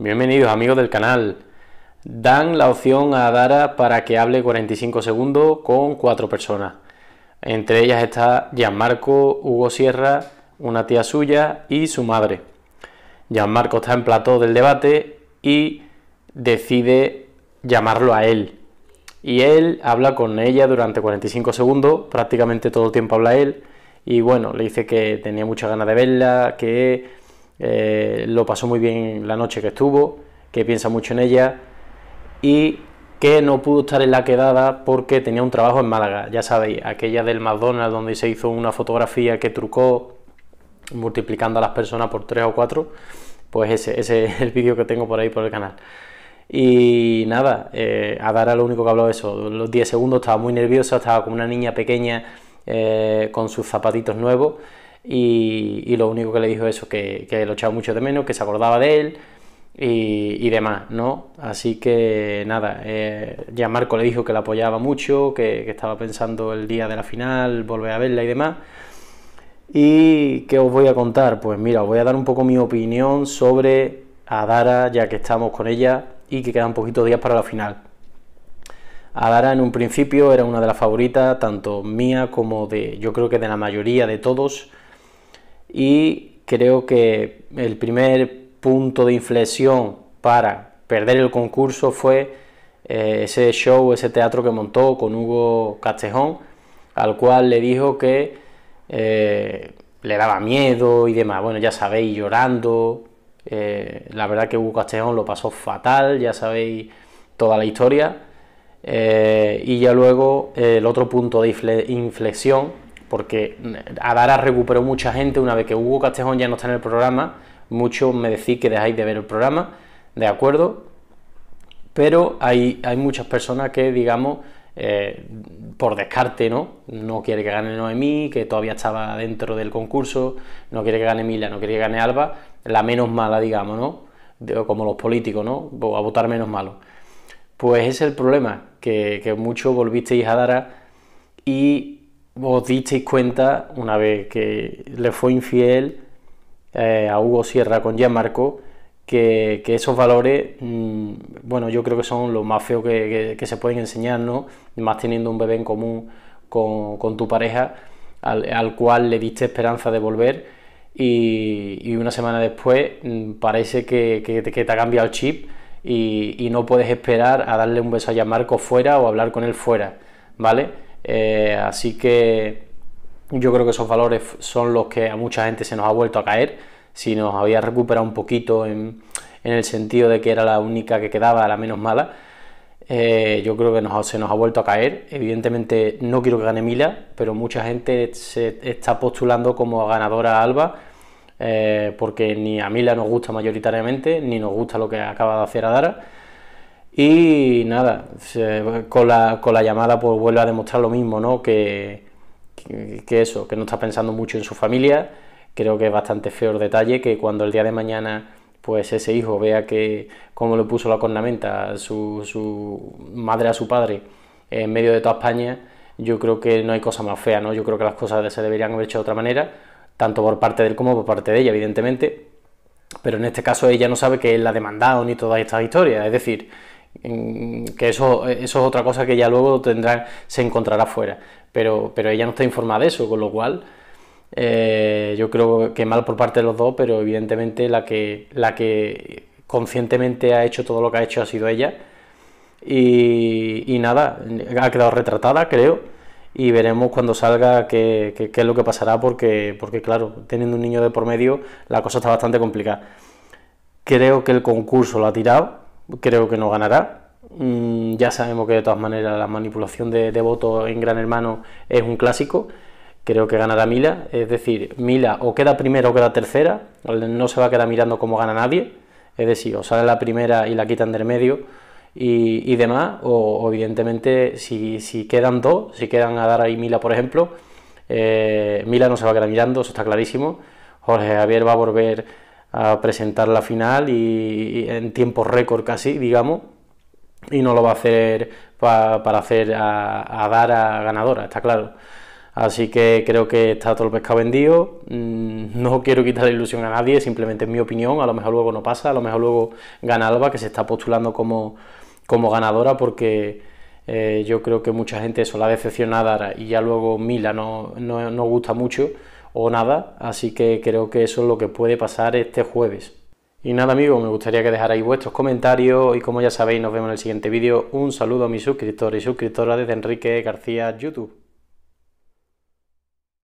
Bienvenidos amigos del canal. Dan la opción a Dara para que hable 45 segundos con cuatro personas. Entre ellas está Gianmarco, Hugo Sierra, una tía suya y su madre. Gianmarco está en plató del debate y decide llamarlo a él. Y él habla con ella durante 45 segundos, prácticamente todo el tiempo habla él. Y bueno, le dice que tenía muchas ganas de verla, que eh, lo pasó muy bien la noche que estuvo, que piensa mucho en ella y que no pudo estar en la quedada porque tenía un trabajo en Málaga, ya sabéis, aquella del McDonald's donde se hizo una fotografía que trucó multiplicando a las personas por tres o cuatro, pues ese, es el vídeo que tengo por ahí por el canal. Y nada, eh, Adara lo único que habló de eso, los 10 segundos estaba muy nerviosa, estaba como una niña pequeña eh, con sus zapatitos nuevos y, lo único que le dijo eso, que, lo echaba mucho de menos, que se acordaba de él y, demás, ¿no? Así que nada, eh, ya Marco le dijo que la apoyaba mucho, que, estaba pensando el día de la final, volver a verla y demás. ¿Y qué os voy a contar? Pues mira, os voy a dar un poco mi opinión sobre Adara, ya que estamos con ella y que quedan poquitos días para la final. Adara en un principio era una de las favoritas, tanto mía como de, yo creo que de la mayoría de todos, y creo que el primer punto de inflexión para perder el concurso fue eh, ese show, ese teatro que montó con Hugo Castejón, al cual le dijo que eh, le daba miedo y demás. Bueno, ya sabéis, llorando. Eh, la verdad que Hugo Castejón lo pasó fatal, ya sabéis toda la historia. y ya luego el otro punto de inflexión porque Adara recuperó mucha gente una vez que Hugo Castejón ya no está en el programa. Muchos me decís que dejáis de ver el programa, de acuerdo, pero hay, hay muchas personas que, digamos, eh, por descarte, ¿no? No quiere que gane Noemí, que todavía estaba dentro del concurso, no quiere que gane Mila, no quiere que gane Alba, la menos mala, digamos, ¿no? como los políticos, ¿no? A votar menos malo. Pues es el problema, que, que muchos volvisteis a Dara y os disteis cuenta una vez que le fue infiel eh, a Hugo Sierra con Gianmarco, que, que esos valores, mm, bueno, yo creo que son los más feos que, se pueden enseñar, ¿no? Más teniendo un bebé en común con, tu pareja, al, cual le diste esperanza de volver y, una semana después mm, parece que, te, ha cambiado el chip y, y, no puedes esperar a darle un beso a Gianmarco fuera o hablar con él fuera, ¿vale? Eh, así que yo creo que esos valores son los que a mucha gente se nos ha vuelto a caer. Si nos había recuperado un poquito en, el sentido de que era la única que quedaba, la menos mala, eh, yo creo que se nos ha vuelto a caer. Evidentemente no quiero que gane Mila, pero mucha gente se está postulando como ganadora a Alba, eh, porque ni a Mila nos gusta mayoritariamente, ni nos gusta lo que acaba de hacer Adara. Y nada, con la, con la llamada pues vuelve a demostrar lo mismo, ¿no? Que, que, eso, que no está pensando mucho en su familia. Creo que es bastante feo el detalle que cuando el día de mañana pues ese hijo vea que cómo le puso la cornamenta su, su, madre a su padre en medio de toda España, yo creo que no hay cosa más fea, ¿no? Yo creo que las cosas se deberían haber hecho de otra manera, tanto por parte de él como por parte de ella, evidentemente. Pero en este caso ella no sabe que él la ha demandado ni todas estas historias. Es decir, Mm, que eso, eso es otra cosa que ya luego tendrá, se encontrará fuera. Pero, pero ella no está informada de eso, con lo cual eh, yo creo que mal por parte de los dos, pero evidentemente la que, la que conscientemente ha hecho todo lo que ha hecho ha sido ella. Y, nada, ha quedado retratada, creo, y veremos cuando salga qué, es lo que pasará, porque, porque claro, teniendo un niño de por medio, la cosa está bastante complicada. Creo que el concurso lo ha tirado, creo que no ganará. Mm, ya sabemos que de todas maneras la manipulación de, votos en Gran Hermano es un clásico. Creo que ganará Mila. Es decir, Mila o queda primera o queda tercera. No se va a quedar mirando cómo gana nadie. Es decir, o sale la primera y la quitan del medio y, demás. O evidentemente si, quedan dos, si quedan a dar ahí Mila por ejemplo, eh, Mila no se va a quedar mirando, eso está clarísimo. Jorge Javier va a volver a presentar la final y, en tiempo récord casi, digamos, y no lo va a hacer para hacer a, dar a ganadora, está claro. Así que creo que está todo el pescado vendido. Mm, no quiero quitar la ilusión a nadie, simplemente es mi opinión. A lo mejor luego no pasa, a lo mejor luego gana Alba, que se está postulando como, como ganadora, porque eh, yo creo que mucha gente eso la decepcionada y ya luego Mila no, no gusta mucho o nada, así que creo que eso es lo que puede pasar este jueves. Y nada amigos, me gustaría que dejarais vuestros comentarios y como ya sabéis nos vemos en el siguiente vídeo. Un saludo a mis suscriptores y suscriptoras desde Enrique García YouTube.